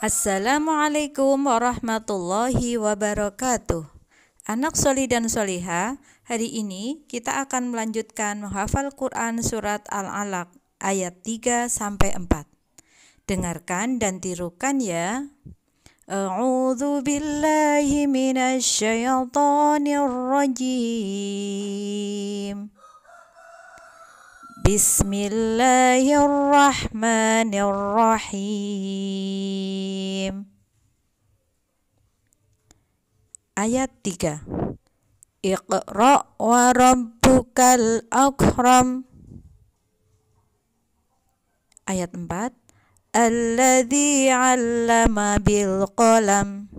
Assalamualaikum warahmatullahi wabarakatuh. Anak soli dan soliha, hari ini kita akan melanjutkan menghafal Quran Surat Al-Alaq ayat 3 sampai 4. Dengarkan dan tirukan ya. A'udzu billahi minasy rajim. Bismillahirrahmanirrahim Ayat 3 Iqra wa rabbukal akram Ayat 4 Alladhi 'allama bil qalam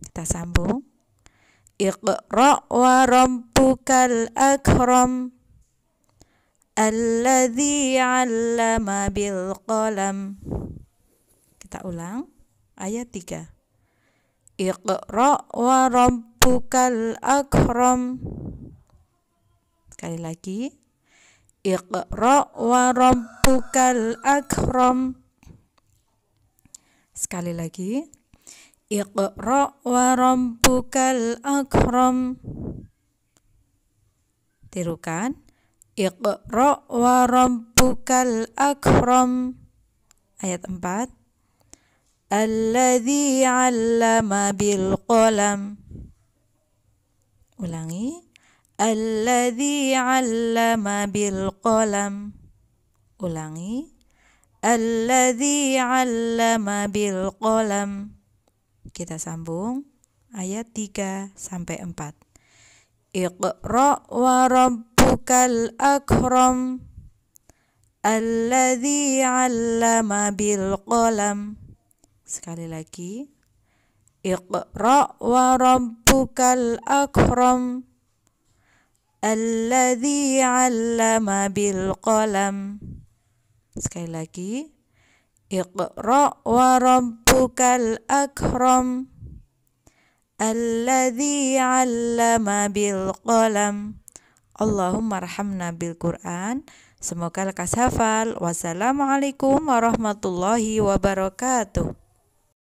Kita sambung Iqra wa rabbukal akram Alladhi 'allama bil qalam. Kita ulang ayat 3. Iqra wa rabbukal akram. Sekali lagi. Iqra wa rabbukal akram. Sekali lagi. Iqra wa rabbukal akram. Tirukan Iqra wa rabbukal akram Ayat 4 Alladhi 'allama bil qalam Ulangi Alladhi 'allama bil qalam Ulangi Alladhi 'allama bil qalam Kita sambung ayat 3 sampai 4 Iqra wa rabb ربك الأكرم الذي علم بالقلم sekali lagi اقرأ وربك الأكرم الذي علم بالقلم sekali lagi اقرأ وربك الأكرم الذي علم بالقلم Allahumma rahamna bil Quran. Semoga lekas hafal. Wassalamualaikum warahmatullahi wabarakatuh.